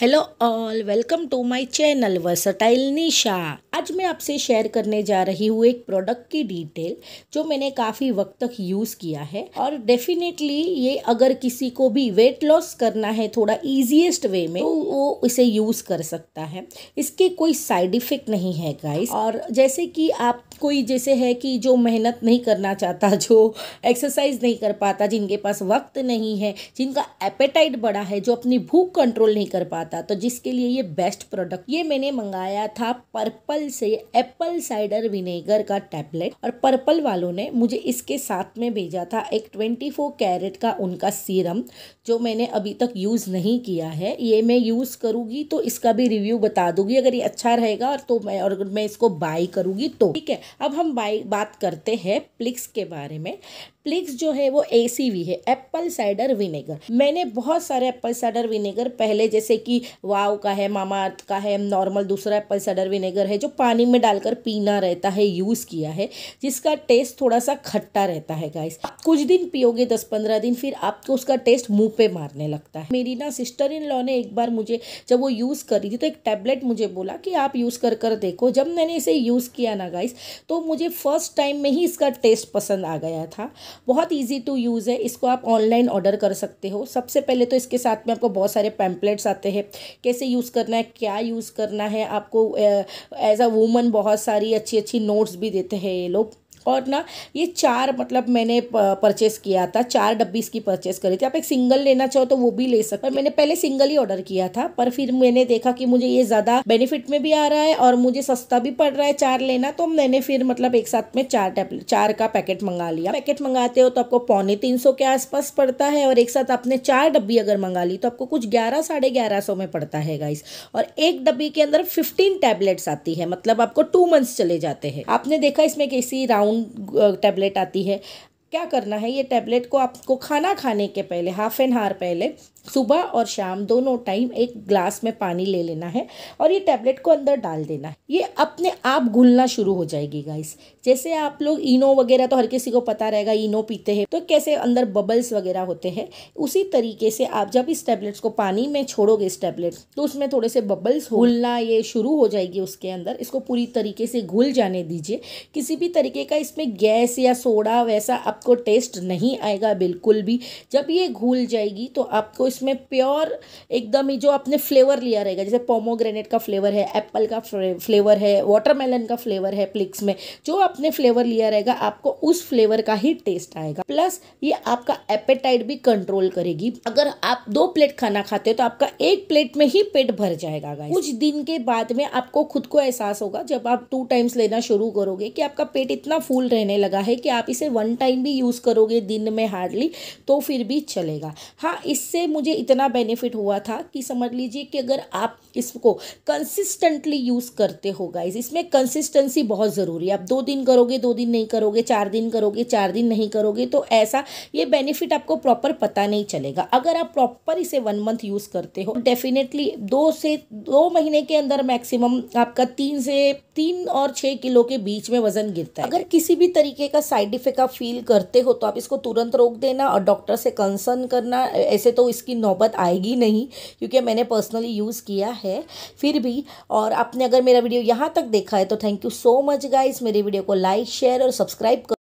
hello all welcome to my channel versatile Nisha आज मैं आपसे शेयर करने जा रही हूँ एक प्रोडक्ट की डिटेल जो मैंने काफ़ी वक्त तक यूज़ किया है और डेफिनेटली ये अगर किसी को भी वेट लॉस करना है थोड़ा इजीएस्ट वे में तो वो इसे यूज़ कर सकता है इसके कोई साइड इफ़ेक्ट नहीं है गाइस और जैसे कि आप कोई जैसे है कि जो मेहनत नहीं करना चाहता जो एक्सरसाइज नहीं कर पाता जिनके पास वक्त नहीं है जिनका एपेटाइट बड़ा है जो अपनी भूख कंट्रोल नहीं कर पाता तो जिसके लिए ये बेस्ट प्रोडक्ट ये मैंने मंगाया था पर्पल से एप्पल साइडर विनेगर का टैबलेट और पर्पल वालों ने मुझे इसके साथ में भेजा था एक ट्वेंटी फोर कैरेट का उनका सीरम जो मैंने अभी तक यूज़ नहीं किया है ये मैं यूज़ करूँगी तो इसका भी रिव्यू बता दूंगी अगर ये अच्छा रहेगा और तो मैं और मैं इसको बाई करूँगी तो ठीक है अब हम बात करते हैं प्लिक्स के बारे में प्लिक्स जो है वो ए है एप्पल साइडर विनेगर मैंने बहुत सारे एप्पल साइडर विनेगर पहले जैसे कि वाव का है मामा अर्थ का है नॉर्मल दूसरा एप्पल साइडर विनेगर है जो पानी में डालकर पीना रहता है यूज़ किया है जिसका टेस्ट थोड़ा सा खट्टा रहता है गाइस कुछ दिन पियोगे दस पंद्रह दिन फिर आपको उसका टेस्ट मुँह पे मारने लगता है मेरी ना सिस्टर इन लॉ ने एक बार मुझे जब वो यूज़ कर रही थी तो एक टैबलेट मुझे बोला कि आप यूज़ कर कर देखो जब मैंने इसे यूज़ किया ना गाइस तो मुझे फ़र्स्ट टाइम में ही इसका टेस्ट पसंद आ गया था बहुत ईजी टू यूज़ है इसको आप ऑनलाइन ऑर्डर कर सकते हो सबसे पहले तो इसके साथ में आपको बहुत सारे पैम्पलेट्स आते हैं कैसे यूज़ करना है क्या यूज़ करना है आपको एज अ वूमन बहुत सारी अच्छी अच्छी नोट्स भी देते हैं ये लोग और ना ये चार मतलब मैंने परचेस किया था चार डब्बी इसकी परचेस करी थी आप एक सिंगल लेना चाहो तो वो भी ले सकते पर मैंने पहले सिंगल ही ऑर्डर किया था पर फिर मैंने देखा कि मुझे ये ज़्यादा बेनिफिट में भी आ रहा है और मुझे सस्ता भी पड़ रहा है चार लेना तो मैंने फिर मतलब एक साथ में चार टैबलेट चार का पैकेट मंगा लिया पैकेट मंगाते हो तो आपको पौने तीन सौ के आसपास पड़ता है और एक साथ आपने चार डब्बी अगर मंगा ली तो आपको कुछ ग्यारह साढ़े ग्यारह सौ में पड़ता है गाइस और एक डब्बी के अंदर फिफ्टीन टैबलेट्स आती है मतलब आपको टू मंथ्स चले जाते हैं आपने देखा इसमें किसी राउंड ब्राउन टैबलेट uh, आती है क्या करना है ये टैबलेट को आपको खाना खाने के पहले हाफ एन आवर पहले सुबह और शाम दोनों टाइम एक ग्लास में पानी ले लेना है और ये टैबलेट को अंदर डाल देना है ये अपने आप घुलना शुरू हो जाएगी गाइस जैसे आप लोग इनो वगैरह तो हर किसी को पता रहेगा इनो पीते हैं तो कैसे अंदर बबल्स वगैरह होते हैं उसी तरीके से आप जब इस टैबलेट्स को पानी में छोड़ोगे इस टैबलेट तो उसमें थोड़े से बबल्स घुलना ये शुरू हो जाएगी उसके अंदर इसको पूरी तरीके से घुल जाने दीजिए किसी भी तरीके का इसमें गैस या सोडा वैसा आपको टेस्ट नहीं आएगा बिल्कुल भी जब ये घुल जाएगी तो आपको इसमें प्योर एकदम ही जो आपने फ्लेवर लिया रहेगा जैसे पोमोग्रेनेट का फ्लेवर है एप्पल का फ्लेवर है वाटरमेलन का फ्लेवर है प्लिक्स में जो आपने फ्लेवर लिया रहेगा आपको उस फ्लेवर का ही टेस्ट आएगा प्लस ये आपका एपेटाइट भी कंट्रोल करेगी अगर आप दो प्लेट खाना खाते हो तो आपका एक प्लेट में ही पेट भर जाएगा गाइस कुछ दिन के बाद में आपको खुद को एहसास होगा जब आप टू टाइम्स लेना शुरू करोगे कि आपका पेट इतना फुल रहने लगा है कि आप इसे वन टाइम भी यूज़ करोगे दिन में हार्डली तो फिर भी चलेगा हाँ इससे मुझे मुझे इतना बेनिफिट हुआ था कि समझ लीजिए कि अगर आप इसको कंसिस्टेंटली यूज़ करते हो गाइज इसमें कंसिस्टेंसी बहुत ज़रूरी है आप दो दिन करोगे दो दिन नहीं करोगे चार दिन करोगे चार दिन नहीं करोगे तो ऐसा ये बेनिफिट आपको प्रॉपर पता नहीं चलेगा अगर आप प्रॉपर इसे वन मंथ यूज़ करते हो डेफिनेटली दो से दो महीने के अंदर मैक्सिमम आपका तीन से तीन और छः किलो के बीच में वजन गिरता है अगर किसी भी तरीके का साइड इफेक्ट आप फील करते हो तो आप इसको तुरंत रोक देना और डॉक्टर से कंसर्न करना ऐसे तो इसकी इसकी नौबत आएगी नहीं क्योंकि मैंने पर्सनली यूज़ किया है फिर भी और आपने अगर मेरा वीडियो यहाँ तक देखा है तो thank you so much guys मेरे वीडियो को लाइक शेयर और सब्सक्राइब